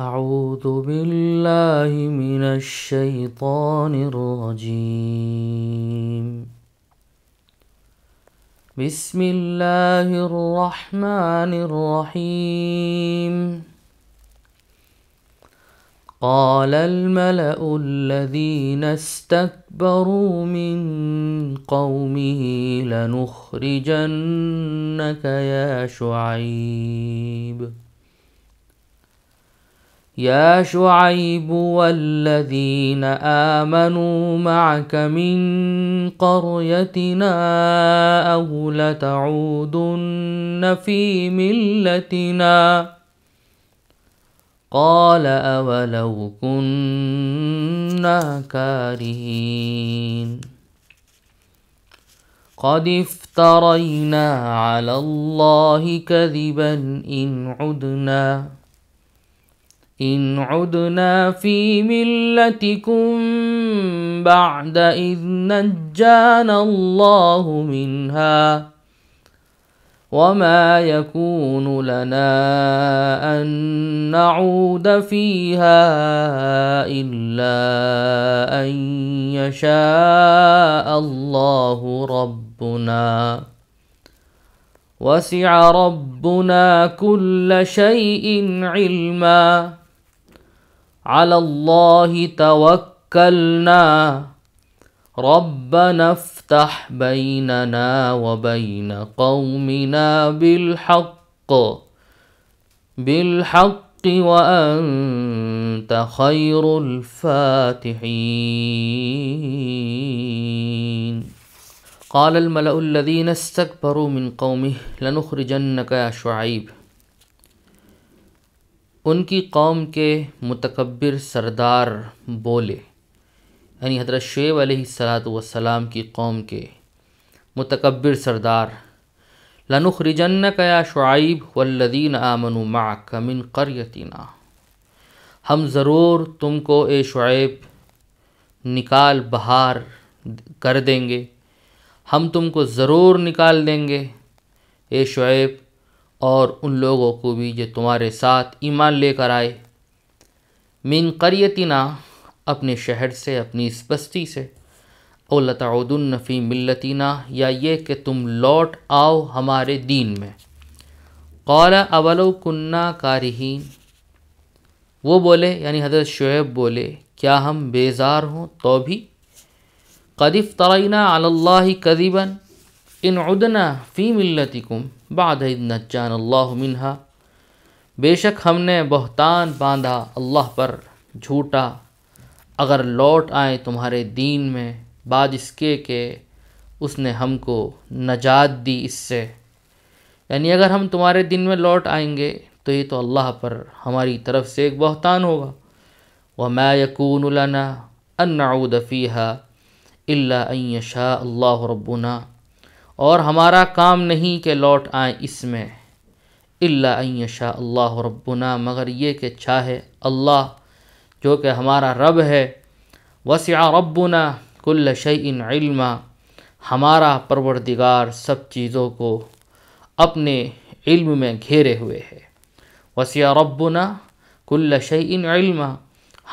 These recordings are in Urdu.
أعوذ بالله من الشيطان الرجيم بسم الله الرحمن الرحيم قال الملأ الذين استكبروا من قومه لنخرجنك يا شعيب يا شعيب والذين آمنوا معك من قريتنا أو لتعودن في ملتنا قال أولو كنا كارهين قد افترينا على الله كذبا إن عدنا إن عدنا في ملتكم بعد إذ نجانا الله منها وما يكون لنا أن نعود فيها إلا أن يشاء الله ربنا وسع ربنا كل شيء علمًا على الله توكلنا ربنا افتح بيننا وبين قومنا بالحق بالحق وأنت خير الفاتحين قال الملأ الذين استكبروا من قومه لنخرجنك يا شعيب ان کی قوم کے متکبر سردار بولے یعنی حضرت شعیب علیہ السلات وسلام کی قوم کے متقبر سردار لنخرجن یا شعیب والذین آمنوا معک من قریتنا ہم ضرور تم کو اے شعیب نکال بہار کر دیں گے ہم تم کو ضرور نکال دیں گے اے شعیب اور ان لوگوں کو بھی جو تمہارے ساتھ ایمان لے کر آئے مین قریتی نا اپنے شہر سے اپنی اس بستی سے اول النفی ملتی یا یہ کہ تم لوٹ آؤ ہمارے دین میں قال اول کنہ کارہین وہ بولے یعنی حضرت شعیب بولے کیا ہم بیزار ہوں تو بھی قدیف تعینہ اللّہ قدیباً عدنا ملتی ملتکم بعد نجان اللہ منہا بے شک ہم نے بہتان باندھا اللہ پر جھوٹا اگر لوٹ آئیں تمہارے دین میں بعد اس کے کہ اس نے ہم کو نجات دی اس سے یعنی اگر ہم تمہارے دن میں لوٹ آئیں گے تو یہ تو اللہ پر ہماری طرف سے ایک بہتان ہوگا وہ میں یقون النا اناؤ فیحہ اللہ عیشہ اللہ ربنا اور ہمارا کام نہیں کہ لوٹ آئیں اس میں اللہ ان شاء اللہ ربنا مگر یہ کہ چاہے اللہ جو کہ ہمارا رب ہے وسع ربنا کل شعین علم ہمارا پروردگار سب چیزوں کو اپنے علم میں گھیرے ہوئے ہے وسیع ربنا کل شعین علما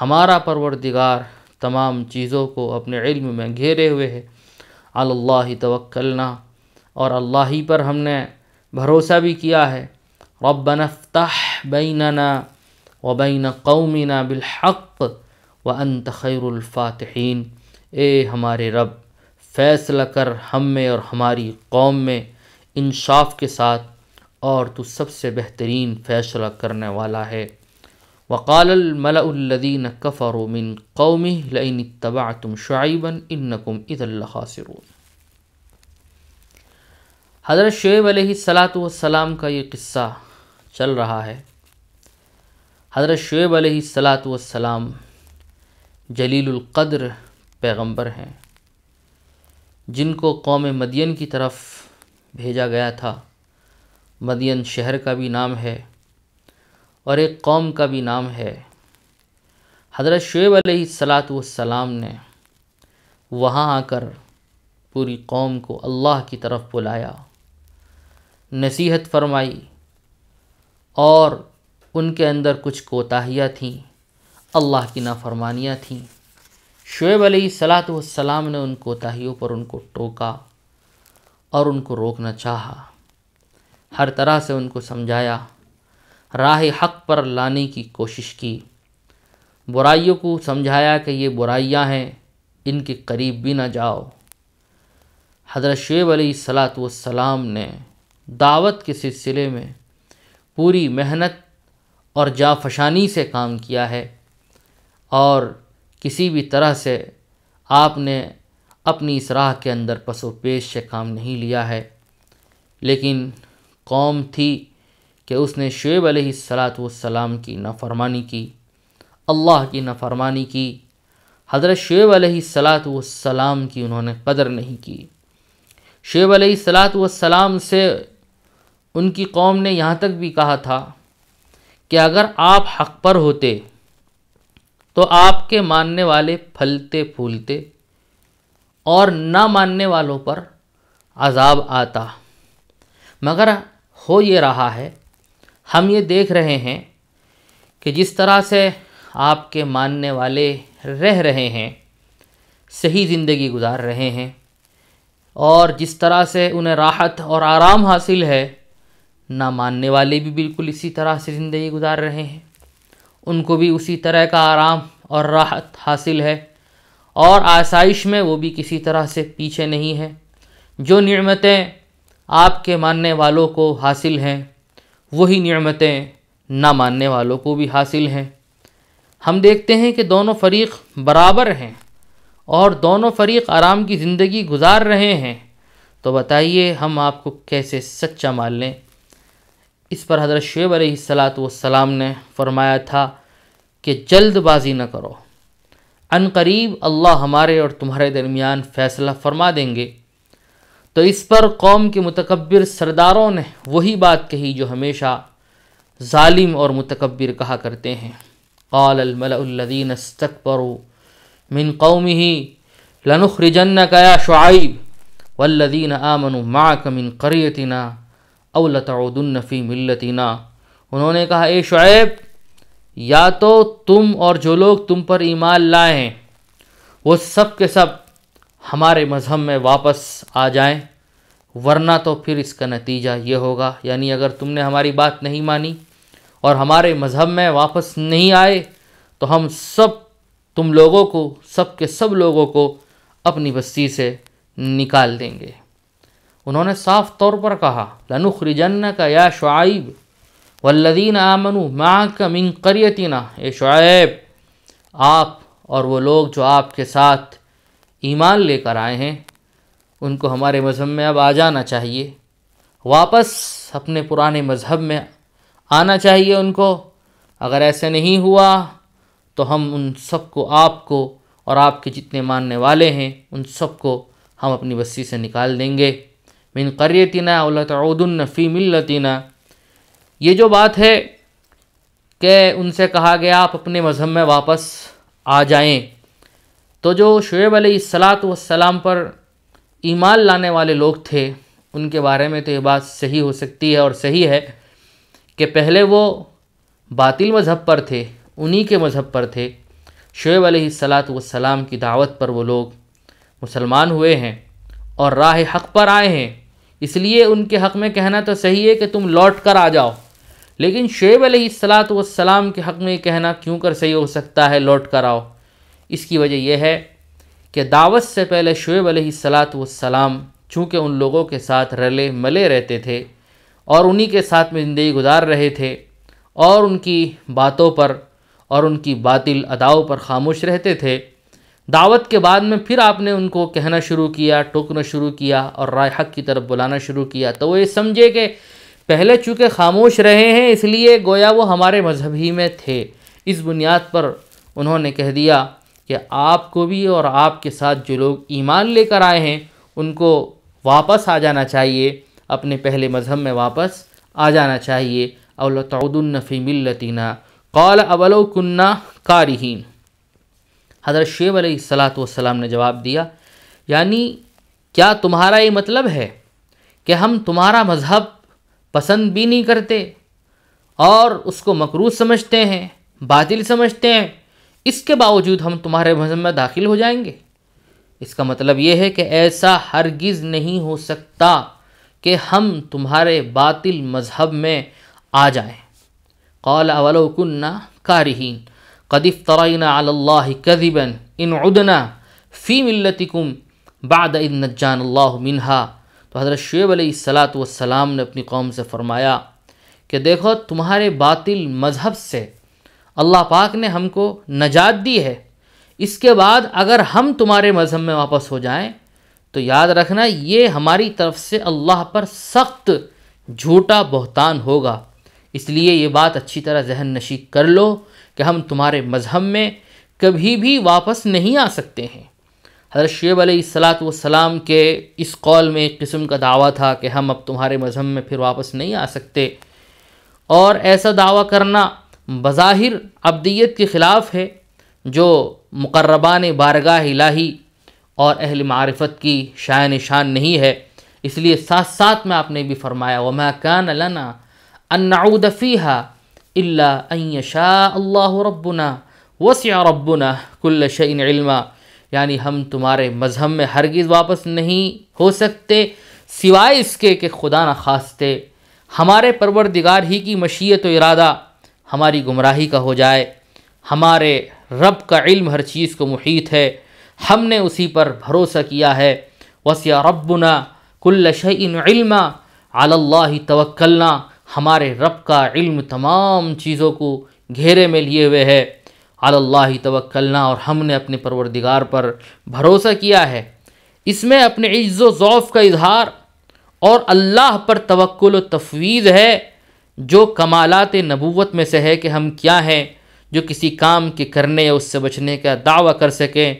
ہمارا پروردگار تمام چیزوں کو اپنے علم میں گھیرے ہوئے ہے اللّہ توکلنا اور اللہ ہی پر ہم نے بھروسہ بھی کیا ہے رب نفتح بیننا وبین قومنا بالحق و خیر الفاتحین اے ہمارے رب فیصلہ کر ہم میں اور ہماری قوم میں انشاف کے ساتھ اور تو سب سے بہترین فیصلہ کرنے والا ہے وقال الملا الدین كفروا من قومی لئن تم شعيبا انكم اذا اللہ حضرت شعیب علیہ صلاط والسلام السلام کا یہ قصہ چل رہا ہے حضرت شعیب علیہ سلاط والسلام السلام جلیل القدر پیغمبر ہیں جن کو قوم مدین کی طرف بھیجا گیا تھا مدین شہر کا بھی نام ہے اور ایک قوم کا بھی نام ہے حضرت شعیب علیہ صلاط والسلام السلام نے وہاں آ کر پوری قوم کو اللہ کی طرف بلایا نصیحت فرمائی اور ان کے اندر کچھ کوتاہیاں تھیں اللہ کی نافرمانیاں تھیں شعیب علیہ صلاۃ والسلام نے ان کوتاہیوں پر ان کو ٹوکا اور ان کو روکنا چاہا ہر طرح سے ان کو سمجھایا راہ حق پر لانے کی کوشش کی برائیوں کو سمجھایا کہ یہ برائیاں ہیں ان کے قریب بھی نہ جاؤ حضرت شعیب علیہ صلاۃ والسلام نے دعوت کے سلسلے میں پوری محنت اور جافشانی سے کام کیا ہے اور کسی بھی طرح سے آپ نے اپنی اس راہ کے اندر پس و پیش سے کام نہیں لیا ہے لیکن قوم تھی کہ اس نے شعیب علیہ السلاۃ والسلام کی نافرمانی کی اللہ کی نافرمانی کی حضرت شعیب علیہ السلاۃ والسلام کی انہوں نے قدر نہیں کی شعیب علیہ السلاۃ والسلام سے ان کی قوم نے یہاں تک بھی کہا تھا کہ اگر آپ حق پر ہوتے تو آپ کے ماننے والے پھلتے پھولتے اور نہ ماننے والوں پر عذاب آتا مگر ہو یہ رہا ہے ہم یہ دیکھ رہے ہیں کہ جس طرح سے آپ کے ماننے والے رہ رہے ہیں صحیح زندگی گزار رہے ہیں اور جس طرح سے انہیں راحت اور آرام حاصل ہے نہ ماننے والے بھی بالکل اسی طرح سے زندگی گزار رہے ہیں ان کو بھی اسی طرح کا آرام اور راحت حاصل ہے اور آسائش میں وہ بھی کسی طرح سے پیچھے نہیں ہیں جو نعمتیں آپ کے ماننے والوں کو حاصل ہیں وہی نعمتیں نہ ماننے والوں کو بھی حاصل ہیں ہم دیکھتے ہیں کہ دونوں فریق برابر ہیں اور دونوں فریق آرام کی زندگی گزار رہے ہیں تو بتائیے ہم آپ کو کیسے سچا مان لیں اس پر حضرت شعیب علیہ السلاۃ والسلام نے فرمایا تھا کہ جلد بازی نہ کرو ان قریب اللہ ہمارے اور تمہارے درمیان فیصلہ فرما دیں گے تو اس پر قوم کے متقبر سرداروں نے وہی بات کہی جو ہمیشہ ظالم اور متقبر کہا کرتے ہیں قال الملا الدین استقرو من قومی ہی لنخرجن قیا شعائب و لدین آ من و من اولتافی ملتینہ انہوں نے کہا اے شعیب یا تو تم اور جو لوگ تم پر ایمان لائے ہیں وہ سب کے سب ہمارے مذہب میں واپس آ جائیں ورنہ تو پھر اس کا نتیجہ یہ ہوگا یعنی اگر تم نے ہماری بات نہیں مانی اور ہمارے مذہب میں واپس نہیں آئے تو ہم سب تم لوگوں کو سب کے سب لوگوں کو اپنی بستی سے نکال دیں گے انہوں نے صاف طور پر کہا لنخرجن کا یا شعائب والذین آمنوا معک من قریتنا اے شعیب آپ اور وہ لوگ جو آپ کے ساتھ ایمان لے کر آئے ہیں ان کو ہمارے مذہب میں اب آ جانا چاہیے واپس اپنے پرانے مذہب میں آنا چاہیے ان کو اگر ایسے نہیں ہوا تو ہم ان سب کو آپ کو اور آپ کے جتنے ماننے والے ہیں ان سب کو ہم اپنی بستی سے نکال دیں گے من اللہ تعدن فی ملتنا یہ جو بات ہے کہ ان سے کہا گیا آپ اپنے مذہب میں واپس آ جائیں تو جو شعیب علیہ السلاۃ والسلام پر ایمان لانے والے لوگ تھے ان کے بارے میں تو یہ بات صحیح ہو سکتی ہے اور صحیح ہے کہ پہلے وہ باطل مذہب پر تھے انہی کے مذہب پر تھے شعیب علیہ السلاۃ والسلام کی دعوت پر وہ لوگ مسلمان ہوئے ہیں اور راہ حق پر آئے ہیں اس لیے ان کے حق میں کہنا تو صحیح ہے کہ تم لوٹ کر آ جاؤ لیکن شعیب علیہ السلاۃ والسلام کے حق میں یہ کہنا کیوں کر صحیح ہو سکتا ہے لوٹ کر آؤ اس کی وجہ یہ ہے کہ دعوت سے پہلے شعیب علیہ السلاۃ والسلام چونکہ ان لوگوں کے ساتھ رلے ملے رہتے تھے اور انہی کے ساتھ میں زندگی گزار رہے تھے اور ان کی باتوں پر اور ان کی باطل اداؤں پر خاموش رہتے تھے دعوت کے بعد میں پھر آپ نے ان کو کہنا شروع کیا ٹوکنا شروع کیا اور رائے حق کی طرف بلانا شروع کیا تو وہ یہ سمجھے کہ پہلے چونکہ خاموش رہے ہیں اس لیے گویا وہ ہمارے مذہب ہی میں تھے اس بنیاد پر انہوں نے کہہ دیا کہ آپ کو بھی اور آپ کے ساتھ جو لوگ ایمان لے کر آئے ہیں ان کو واپس آ جانا چاہیے اپنے پہلے مذہب میں واپس آ جانا چاہیے اللہ تعدنفیم الطینہ قال اول کنہ کارہین حضرت شیب علیہ السلاۃ والسلام نے جواب دیا یعنی کیا تمہارا یہ مطلب ہے کہ ہم تمہارا مذہب پسند بھی نہیں کرتے اور اس کو مقروض سمجھتے ہیں باطل سمجھتے ہیں اس کے باوجود ہم تمہارے مذہب میں داخل ہو جائیں گے اس کا مطلب یہ ہے کہ ایسا ہرگز نہیں ہو سکتا کہ ہم تمہارے باطل مذہب میں آ جائیں کنہ کارہین قدیف ترعینہ کذبن ان عدنا فی ملتِ کم بادن جان اللہ منہا تو حضرت شعیب علیہ السلاۃ والسلام نے اپنی قوم سے فرمایا کہ دیکھو تمہارے باطل مذہب سے اللہ پاک نے ہم کو نجات دی ہے اس کے بعد اگر ہم تمہارے مذہب میں واپس ہو جائیں تو یاد رکھنا یہ ہماری طرف سے اللہ پر سخت جھوٹا بہتان ہوگا اس لیے یہ بات اچھی طرح ذہن نشی کر لو کہ ہم تمہارے مذہب میں کبھی بھی واپس نہیں آ سکتے ہیں حضرت شعیب علیہ السلاۃ والسلام کے اس قول میں ایک قسم کا دعویٰ تھا کہ ہم اب تمہارے مذہب میں پھر واپس نہیں آ سکتے اور ایسا دعویٰ کرنا بظاہر ابدیت کے خلاف ہے جو مقربان بارگاہ الہی اور اہل معرفت کی شائع نشان نہیں ہے اس لیے ساتھ ساتھ میں آپ نے بھی فرمایا وہ کان لنا نعود ہا اللہ ان یشاء اللہ ربنا وسع ربنا کل شعین علما یعنی ہم تمہارے مذہب میں ہرگز واپس نہیں ہو سکتے سوائے اس کے کہ خدا نہ خواستے ہمارے پروردگار ہی کی مشیت و ارادہ ہماری گمراہی کا ہو جائے ہمارے رب کا علم ہر چیز کو محیط ہے ہم نے اسی پر بھروسہ کیا ہے وسیع ربنا کل شعین علی اللہ توکلنا ہمارے رب کا علم تمام چیزوں کو گھیرے میں لیے ہوئے ہے اللہ ہی توکلنا اور ہم نے اپنے پروردگار پر بھروسہ کیا ہے اس میں اپنے عز و ضعف کا اظہار اور اللہ پر توکل و تفویض ہے جو کمالات نبوت میں سے ہے کہ ہم کیا ہیں جو کسی کام کے کرنے یا اس سے بچنے کا دعویٰ کر سکیں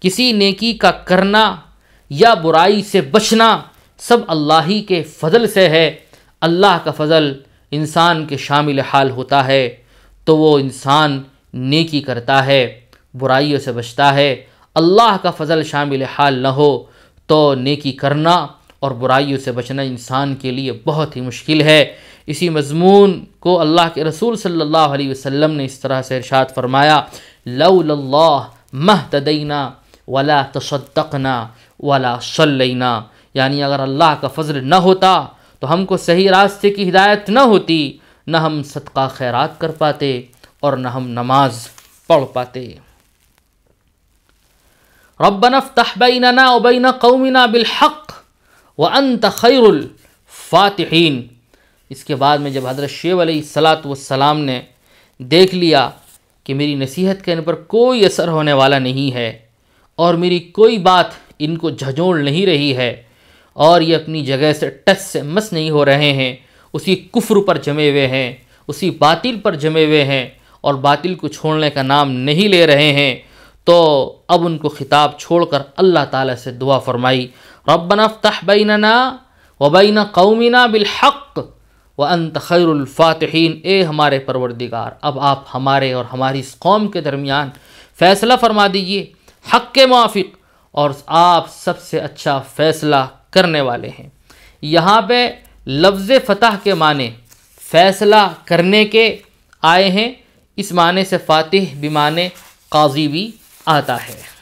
کسی نیکی کا کرنا یا برائی سے بچنا سب اللہ ہی کے فضل سے ہے اللہ کا فضل انسان کے شامل حال ہوتا ہے تو وہ انسان نیکی کرتا ہے برائیوں سے بچتا ہے اللہ کا فضل شامل حال نہ ہو تو نیکی کرنا اور برائیوں سے بچنا انسان کے لیے بہت ہی مشکل ہے اسی مضمون کو اللہ کے رسول صلی اللہ علیہ وسلم نے اس طرح سے ارشاد فرمایا اللہ لہ تدینہ ولا تصدقنا ولا صلینا یعنی اگر اللہ کا فضل نہ ہوتا تو ہم کو صحیح راستے کی ہدایت نہ ہوتی نہ ہم صدقہ خیرات کر پاتے اور نہ ہم نماز پڑھ پاتے ربنا بیننا و بین قومنا بالحق و خیر الفاتحین اس کے بعد میں جب حضرت شیب علیہ السلاۃ والسلام نے دیکھ لیا کہ میری نصیحت کے ان پر کوئی اثر ہونے والا نہیں ہے اور میری کوئی بات ان کو جھجھوڑ نہیں رہی ہے اور یہ اپنی جگہ سے ٹس سے مس نہیں ہو رہے ہیں اسی کفر پر جمے ہوئے ہیں اسی باطل پر جمے ہوئے ہیں اور باطل کو چھوڑنے کا نام نہیں لے رہے ہیں تو اب ان کو خطاب چھوڑ کر اللہ تعالیٰ سے دعا فرمائی ربنا افتح بیننا وبین قومنا بالحق و خیر الفاتحین اے ہمارے پروردگار اب آپ ہمارے اور ہماری اس قوم کے درمیان فیصلہ فرما دیجئے حق کے موافق اور آپ سب سے اچھا فیصلہ کرنے والے ہیں یہاں پہ لفظ فتح کے معنی فیصلہ کرنے کے آئے ہیں اس معنی سے فاتح بھی معنی قاضی بھی آتا ہے